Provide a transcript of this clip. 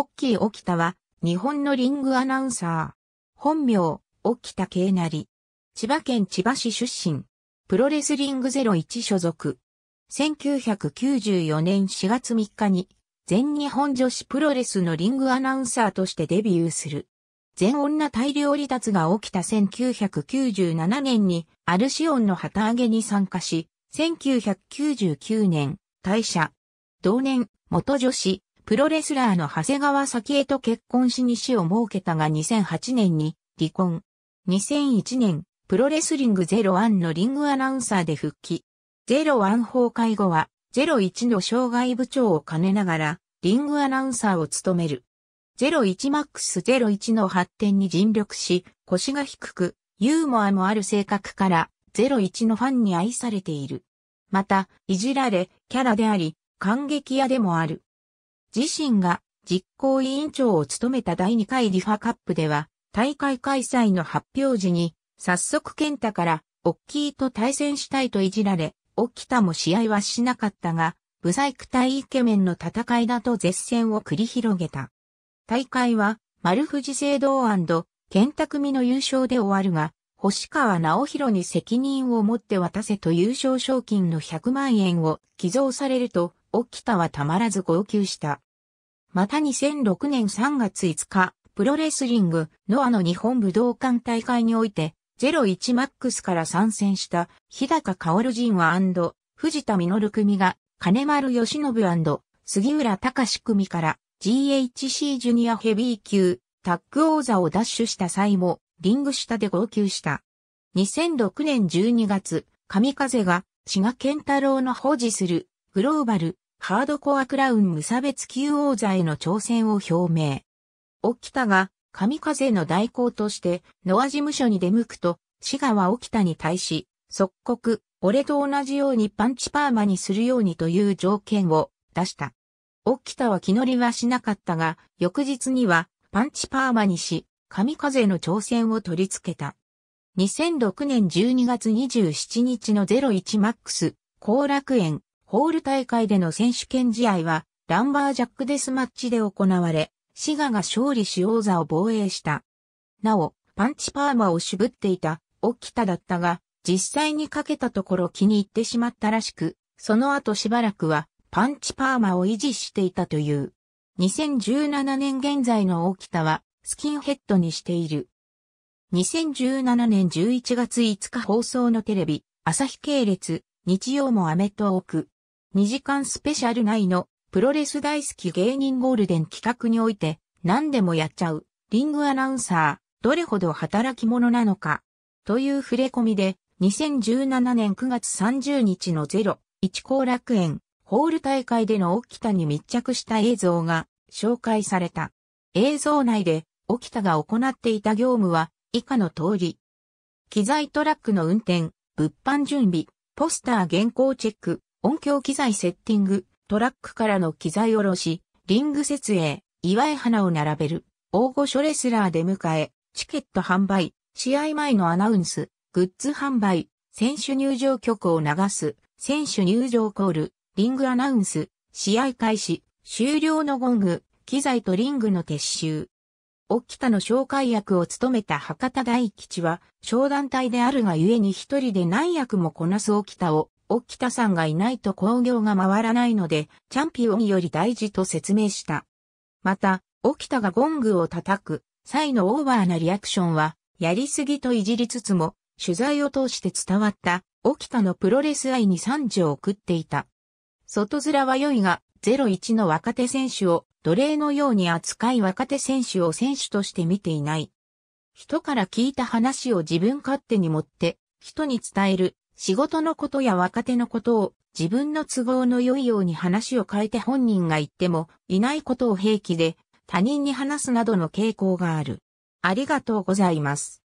オッキー・オキタは、日本のリングアナウンサー。本名、オキタ慶成。千葉県千葉市出身。プロレスリング01所属。1994年4月3日に、全日本女子プロレスのリングアナウンサーとしてデビューする。全女大量離脱が起きた1997年に、アルシオンの旗揚げに参加し、1999年、退社。同年、元女子、プロレスラーの長谷川咲恵と結婚し西を設けたが2008年に離婚。2001年、プロレスリング01のリングアナウンサーで復帰。01崩壊後は、01の障害部長を兼ねながら、リングアナウンサーを務める。01マックス01の発展に尽力し、腰が低く、ユーモアもある性格から、01のファンに愛されている。また、いじられ、キャラであり、感激屋でもある。自身が実行委員長を務めた第2回リファカップでは、大会開催の発表時に、早速健太から、オッキーと対戦したいといじられ、起きたも試合はしなかったが、ブサイク対イケメンの戦いだと絶戦を繰り広げた。大会は、丸藤聖堂健太組の優勝で終わるが、星川直弘に責任を持って渡せと優勝賞金の100万円を寄贈されると、沖田はたまらず号泣した。また2006年3月5日、プロレスリング、ノアの日本武道館大会において、01マックスから参戦した、日高薫仁和藤田実組が、金丸義信杉浦隆組から GHC ジュニアヘビー級、タッグ王座を奪取した際も、リング下で号泣した。2006年12月、神風が、滋賀健太郎の保持するグローバル、ハードコアクラウン無差別級王座への挑戦を表明。沖田が、神風の代行として、ノア事務所に出向くと、滋賀は沖田に対し、即刻、俺と同じようにパンチパーマにするようにという条件を出した。沖田は気乗りはしなかったが、翌日にはパンチパーマにし、神風の挑戦を取り付けた。2006年12月27日の01マックス、後楽園、ホール大会での選手権試合は、ランバージャックデスマッチで行われ、滋賀が勝利し王座を防衛した。なお、パンチパーマを渋っていた、沖田だったが、実際にかけたところ気に入ってしまったらしく、その後しばらくは、パンチパーマを維持していたという。2017年現在の沖田は、スキンヘッドにしている。2017年11月5日放送のテレビ、朝日系列、日曜もアメトーク。2時間スペシャル内のプロレス大好き芸人ゴールデン企画において何でもやっちゃうリングアナウンサーどれほど働き者なのかという触れ込みで2017年9月30日のゼロ1後楽園ホール大会での沖田に密着した映像が紹介された。映像内で沖田が行っていた業務は以下の通り。機材トラックの運転、物販準備、ポスター原稿チェック、音響機材セッティング、トラックからの機材おろし、リング設営、祝い花を並べる、大御所レスラーで迎え、チケット販売、試合前のアナウンス、グッズ販売、選手入場曲を流す、選手入場コール、リングアナウンス、試合開始、終了のゴング、機材とリングの撤収。沖田の紹介役を務めた博多大吉は、商談隊であるがゆえに一人で何役もこなす沖田を沖田さんがいないと工業が回らないので、チャンピオンより大事と説明した。また、沖田がゴングを叩く際のオーバーなリアクションは、やりすぎといじりつつも、取材を通して伝わった沖田のプロレス愛に賛辞を送っていた。外面は良いが、01の若手選手を奴隷のように扱い若手選手を選手として見ていない。人から聞いた話を自分勝手に持って、人に伝える仕事のことや若手のことを自分の都合の良いように話を変えて本人が言ってもいないことを平気で他人に話すなどの傾向がある。ありがとうございます。